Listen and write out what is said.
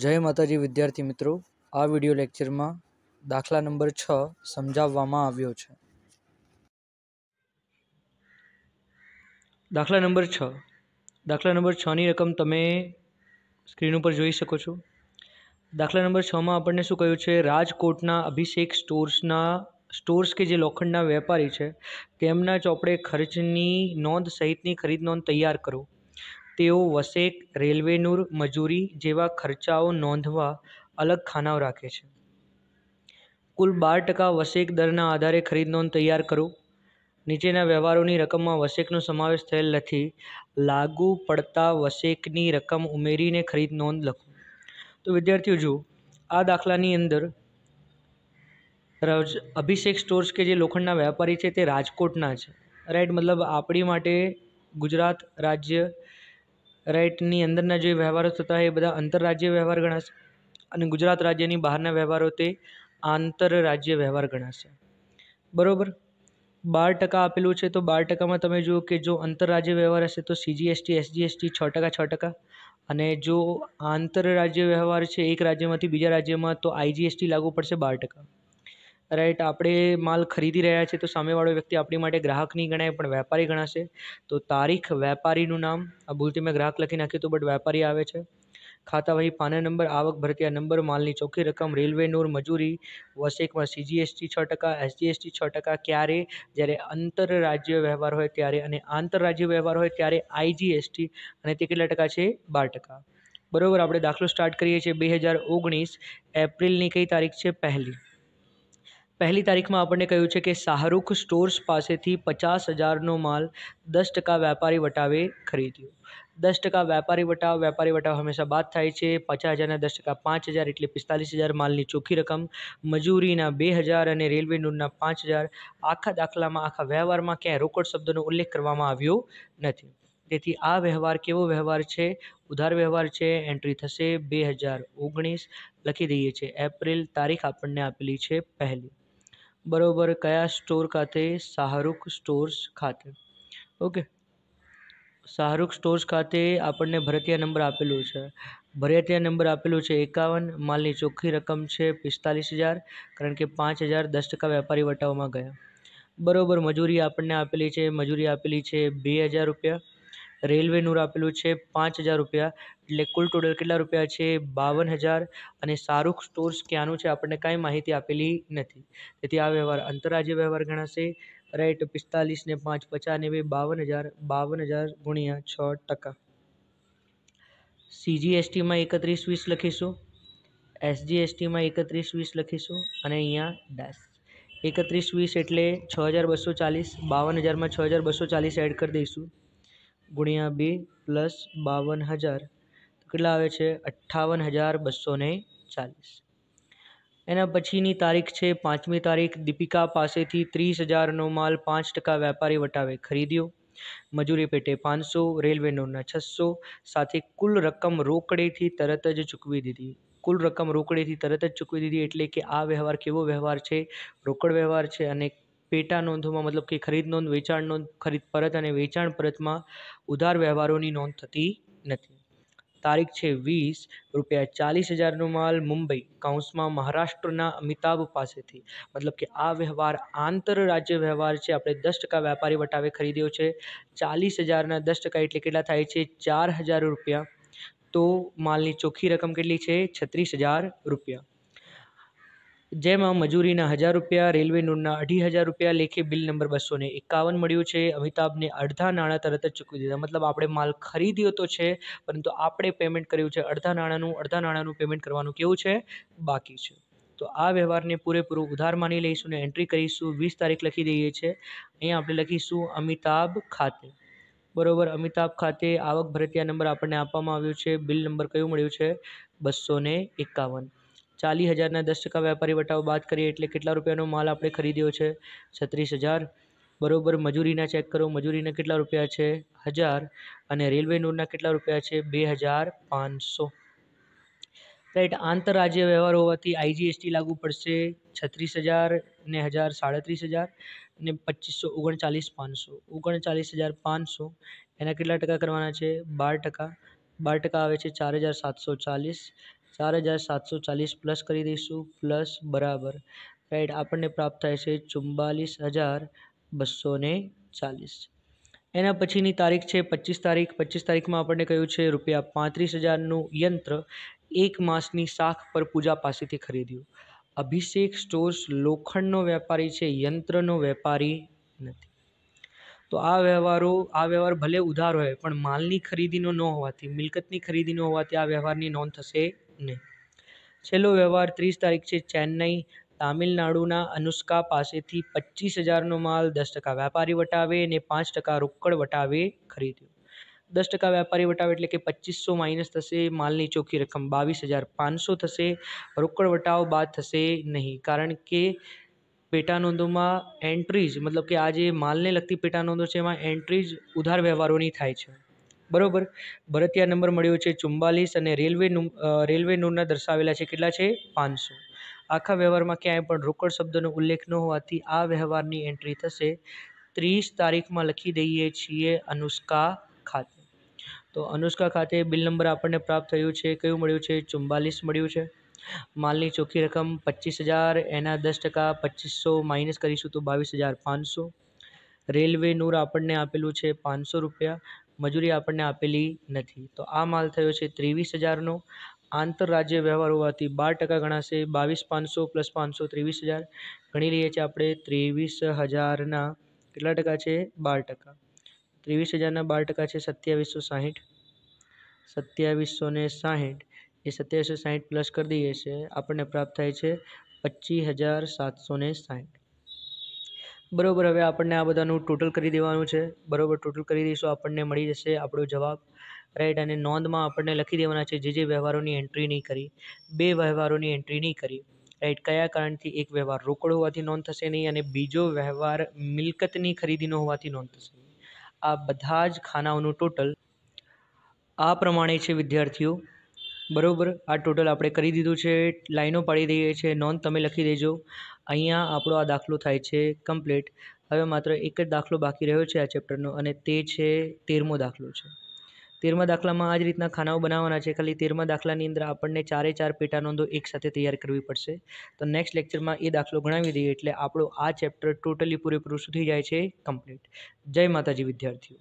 જય માતાજી વિદ્યાર્થી મિત્રો આ વિડિયો લેક્ચરમાં દાખલા નંબર છ સમજાવવામાં આવ્યો છે દાખલા નંબર છ દાખલા નંબર છની રકમ તમે સ્ક્રીન ઉપર જોઈ શકો છો દાખલા નંબર છમાં આપણને શું કહ્યું છે રાજકોટના અભિષેક સ્ટોર્સના સ્ટોર્સ કે જે લોખંડના વેપારી છે તેમના ચોપડે ખર્ચની નોંધ સહિતની ખરીદ નોંધ તૈયાર કરો તેઓ વસેક રેલવેનુર મજૂરી જેવા ખર્ચાઓ નોંધવા અલગ ખાનાઓ રાખે છે કુલ બાર ટકા વસેક દરના આધારે ખરીદ નોંધ તૈયાર કરો નીચેના વ્યવહારોની રકમમાં વસેકનો સમાવેશ થયેલ નથી લાગુ પડતા વસેકની રકમ ઉમેરીને ખરીદ નોંધ લખો તો વિદ્યાર્થીઓ જુઓ આ દાખલાની અંદર અભિષેક સ્ટોર્સ કે જે લોખંડના વેપારી છે તે રાજકોટના છે રાઈટ મતલબ આપણી માટે ગુજરાત રાજ્ય રાઇટની અંદરના જે વ્યવહારો થતા હોય એ બધા આંતરરાજ્ય વ્યવહાર ગણાશે અને ગુજરાત રાજ્યની બહારના વ્યવહારો તે આંતરરાજ્ય વ્યવહાર ગણાશે બરાબર બાર ટકા આપેલું છે તો બાર ટકામાં તમે જુઓ કે જો આંતરરાજ્ય વ્યવહાર હશે તો સીજીએસટી એસજીએસટી છ ટકા છ ટકા અને જો આંતરરાજ્ય વ્યવહાર છે એક રાજ્યમાંથી બીજા રાજ્યમાં તો આઈજીએસટી લાગુ પડશે બાર ટકા રાઈટ આપણે માલ ખરીદી રહ્યા છીએ તો સામેવાળો વ્યક્તિ આપણી માટે ગ્રાહક નહીં ગણાય પણ વેપારી ગણાશે તો તારીખ વેપારીનું નામ આ ભૂલથી મેં ગ્રાહક લખી નાખ્યું હતું બટ વેપારી આવે છે ખાતાવાહી પાને નંબર આવક ભરતીયા નંબર માલની ચોખ્ખી રકમ રેલવે નૂર મજૂરી વસેકમાં સીજીએસટી છ ટકા એસજીએસટી છ ટકા ક્યારે જ્યારે આંતરરાજ્ય વ્યવહાર હોય ત્યારે અને આંતરરાજ્ય વ્યવહાર હોય ત્યારે આઈજીએસટી અને તે કેટલા ટકા છે બાર ટકા બરાબર આપણે દાખલો સ્ટાર્ટ કરીએ છીએ બે હજાર ઓગણીસ એપ્રિલની કઈ તારીખ છે પહેલી પહેલી તારીખમાં આપણને કહ્યું છે કે શાહરૂખ સ્ટોર્સ પાસેથી પચાસ હજારનો માલ દસ ટકા વેપારી વટાવે ખરીદ્યો દસ ટકા વેપારી વટાવ વેપારી વટાવ હંમેશા બાદ થાય છે પચાસ હજારના દસ ટકા પાંચ હજાર એટલે પિસ્તાલીસ હજાર માલની ચોખ્ખી રકમ મજૂરીના બે હજાર અને રેલવે નોનના પાંચ હજાર આખા દાખલામાં આખા વ્યવહારમાં ક્યાંય રોકડ શબ્દનો ઉલ્લેખ કરવામાં આવ્યો નથી તેથી આ વ્યવહાર કેવો વ્યવહાર છે ઉધાર વ્યવહાર છે એન્ટ્રી થશે બે હજાર ઓગણીસ લખી દઈએ છીએ એપ્રિલ તારીખ આપણને આપેલી છે પહેલી બરોબર કયા સ્ટોર ખાતે શાહરૂખ સ્ટોર્સ ખાતે ઓકે શાહરૂખ સ્ટોર્સ ખાતે આપણને ભરતીયા નંબર આપેલો છે ભરતિયા નંબર આપેલો છે એકાવન માલની ચોખ્ખી રકમ છે પિસ્તાલીસ હજાર કારણ કે પાંચ હજાર દસ ટકા વેપારી વટાવવામાં ગયા બરોબર મજૂરી આપણને આપેલી છે મજૂરી આપેલી છે બે હજાર રૂપિયા રેલવેનું આપેલું છે પાંચ હજાર રૂપિયા એટલે કુલ ટોટલ કેટલા રૂપિયા છે બાવન હજાર અને શાહરૂખ સ્ટોર્સ ક્યાંનું છે આપણને કાંઈ માહિતી આપેલી નથી તેથી આ વ્યવહાર આંતરરાજ્ય વ્યવહાર ગણાશે રાઈટ પિસ્તાલીસને પાંચ પચાસને બાવન હજાર બાવન હજાર ગુણ્યા છ ટકા સીજીએસટીમાં એકત્રીસ વીસ લખીશું એસજીએસટીમાં એકત્રીસ વીસ લખીશું અને અહીંયા ડેશ એકત્રીસ વીસ એટલે છ હજાર બસો ચાલીસ બાવન હજારમાં છ હજાર બસો ચાલીસ એડ કરી દઈશું ગુણ્યા બી પ્લસ બાવન હજાર કેટલા આવે છે અઠ્ઠાવન હજાર બસો ને ચાલીસ એના પછીની તારીખ છે પાંચમી તારીખ દીપિકા પાસેથી ત્રીસ હજારનો માલ પાંચ ટકા વેપારી વટાવે ખરીદ્યો મજૂરી પેટે પાંચસો રેલવે નોરના છસો સાથે કુલ રકમ રોકડેથી તરત જ ચૂકવી દીધી કુલ રકમ રોકડેથી તરત જ ચૂકવી દીધી એટલે કે આ વ્યવહાર કેવો વ્યવહાર છે રોકડ વ્યવહાર છે અને પેટા નોંધોમાં મતલબ કે ખરીદ નોંધ વેચાણ નોંધ ખરીદ પરત અને વેચાણ પરતમાં ઉધાર વ્યવહારોની નોંધ થતી નથી તારીખ છે વીસ રૂપિયા ચાલીસ હજારનો માલ મુંબઈ કાઉન્સમાં મહારાષ્ટ્રના અમિતાભ પાસેથી મતલબ કે આ વ્યવહાર આંતરરાજ્ય વ્યવહાર છે આપણે દસ ટકા વેપારી વટાવે ખરીદ્યો છે ચાલીસ હજારના દસ ટકા એટલે કેટલા થાય છે ચાર હજાર રૂપિયા તો માલની ચોખ્ખી રકમ કેટલી છે છત્રીસ હજાર રૂપિયા જેમાં મજૂરીના હજાર રૂપિયા રેલવે નોનના અઢી હજાર રૂપિયા લેખે બિલ નંબર બસો ને એકાવન મળ્યું છે અમિતાભને અડધા નાણાં તરત જ ચૂકવી દીધા મતલબ આપણે માલ ખરીદ્યો તો છે પરંતુ આપણે પેમેન્ટ કર્યું છે અડધા નાણાંનું અડધા નાણાંનું પેમેન્ટ કરવાનું કેવું છે બાકી છે તો આ વ્યવહારને પૂરેપૂરો ઉધાર માની લઈશું ને એન્ટ્રી કરીશું વીસ તારીખ લખી દઈએ છીએ અહીંયા આપણે લખીશું અમિતાભ ખાતે બરોબર અમિતાભ ખાતે આવક ભરતિયા નંબર આપણને આપવામાં આવ્યો છે બિલ નંબર કયું મળ્યું છે બસો એકાવન ચાલીસ હજારના દસ ટકા વેપારી વટાવ બાદ કરીએ એટલે કેટલા રૂપિયાનો માલ આપણે ખરીદ્યો છે છત્રીસ હજાર બરાબર મજૂરીના ચેક કરો મજૂરીના કેટલા રૂપિયા છે હજાર અને રેલવે નોરના કેટલા રૂપિયા છે બે હજાર પાંચસો રાઈટ આંતરરાજ્ય વ્યવહાર હોવાથી આઈજીએસટી લાગુ પડશે છત્રીસ હજાર ને હજાર સાડત્રીસ હજાર ને પચીસો ઓગણચાલીસ પાંચસો ઓગણચાલીસ હજાર પાંચસો એના કેટલા ટકા કરવાના છે બાર ટકા બાર ટકા આવે છે ચાર હજાર સાતસો ચાલીસ ચાર હજાર સાતસો ચાલીસ પ્લસ કરી દઈશું પ્લસ બરાબર રાઈટ આપણને પ્રાપ્ત થાય છે ચુમ્બાલીસ હજાર બસો ચાલીસ એના પછીની તારીખ છે પચીસ તારીખ પચીસ તારીખમાં આપણને કહ્યું છે રૂપિયા પાંત્રીસ હજારનું યંત્ર એક માસની શાખ પર પૂજા પાસેથી ખરીદ્યું અભિષેક સ્ટોર્સ લોખંડનો વેપારી છે યંત્રનો વેપારી નથી તો આ વ્યવહારો આ વ્યવહાર ભલે ઉધાર હોય પણ માલની ખરીદીનો ન હોવાથી મિલકતની ખરીદીનો હોવાથી આ વ્યવહારની નોંધ થશે ને છેલ્લો વ્યવહાર ત્રીસ તારીખ છે ચેન્નઈ તામિલનાડુના અનુષ્કા પાસેથી પચીસ હજારનો માલ દસ ટકા વેપારી વટાવે અને પાંચ ટકા રોકડ વટાવે ખરીદ્યો દસ ટકા વેપારી વટાવ એટલે કે પચીસો માઇનસ થશે માલની ચોખ્ખી રકમ બાવીસ હજાર પાંચસો થશે રોકડ વટાવ બાદ થશે નહીં કારણ કે પેટા નોંધોમાં એન્ટ્રીઝ મતલબ કે આ જે માલને લગતી પેટા નોંધો છે એમાં એન્ટ્રીઝ ઉધાર વ્યવહારોની થાય છે બરોબર ભરતિયા નંબર મળ્યો છે ચુમ્માલીસ અને રેલવે રેલવે નંબર દર્શાવેલા છે કેટલા છે પાંચસો આખા વ્યવહારમાં ક્યાંય પણ રોકડ શબ્દનો ઉલ્લેખ ન હોવાથી આ વ્યવહારની એન્ટ્રી થશે ત્રીસ તારીખમાં લખી દઈએ છીએ અનુષ્કા ખાતે તો અનુષ્કા ખાતે બિલ નંબર આપણને પ્રાપ્ત થયું છે કયું મળ્યું છે ચુમ્માલીસ મળ્યું છે માલની ચોખ્ખી રકમ પચીસ હજાર એના દસ ટકા પચીસસો માઇનસ કરીશું તો બાવીસ હજાર પાંચસો રેલવે નૂર આપણને આપેલું છે પાંચસો રૂપિયા મજૂરી આપણને આપેલી નથી તો આ માલ થયો છે ત્રેવીસ હજારનો આંતરરાજ્ય વ્યવહાર હોવાથી બાર ટકા ગણાશે બાવીસ પાંચસો પ્લસ પાંચસો ત્રેવીસ હજાર ગણી લઈએ છીએ આપણે ત્રેવીસ હજારના કેટલા ટકા છે બાર ટકા ત્રેવીસ હજારના બાર ટકા છે સત્યાવીસો સાહીઠ સત્યાવીસો ને સાહીઠ એ સત્યાવીસો સાહીઠ પ્લસ કરી દઈએ છીએ આપણને પ્રાપ્ત થાય છે પચીસ હજાર સાતસો ને સાહીઠ બરાબર હવે આપણને આ બધાનું ટોટલ કરી દેવાનું છે બરાબર ટોટલ કરી દઈશું આપણને મળી જશે આપણો જવાબ રાઈટ અને નોંધમાં આપણને લખી દેવાના છે જે જે વ્યવહારોની એન્ટ્રી નહીં કરી બે વ્યવહારોની એન્ટ્રી નહીં કરી રાઈટ કયા કારણથી એક વ્યવહાર રોકડો હોવાથી નોંધ થશે નહીં અને બીજો વ્યવહાર મિલકતની ખરીદીનો હોવાથી નોંધ થશે આ બધા જ ખાનાઓનું ટોટલ આ પ્રમાણે છે વિદ્યાર્થીઓ બરાબર આ ટોટલ આપણે કરી દીધું છે લાઈનો પાડી દઈએ છીએ નોંધ તમે લખી દેજો અહીંયા આપણો આ દાખલો થાય છે કમ્પ્લીટ હવે માત્ર એક જ દાખલો બાકી રહ્યો છે આ ચેપ્ટરનો અને તે છે તેરમો દાખલો છે તેરમા દાખલામાં આ જ રીતના ખાનાઓ બનાવવાના છે ખાલી તેરમા દાખલાની અંદર આપણને ચારે ચાર પેટા નોંધો એકસાથે તૈયાર કરવી પડશે તો નેક્સ્ટ લેક્ચરમાં એ દાખલો ગણાવી દઈએ એટલે આપણો આ ચેપ્ટર ટોટલી પૂરેપૂરું સુધી જાય છે કમ્પ્લીટ જય માતાજી વિદ્યાર્થીઓ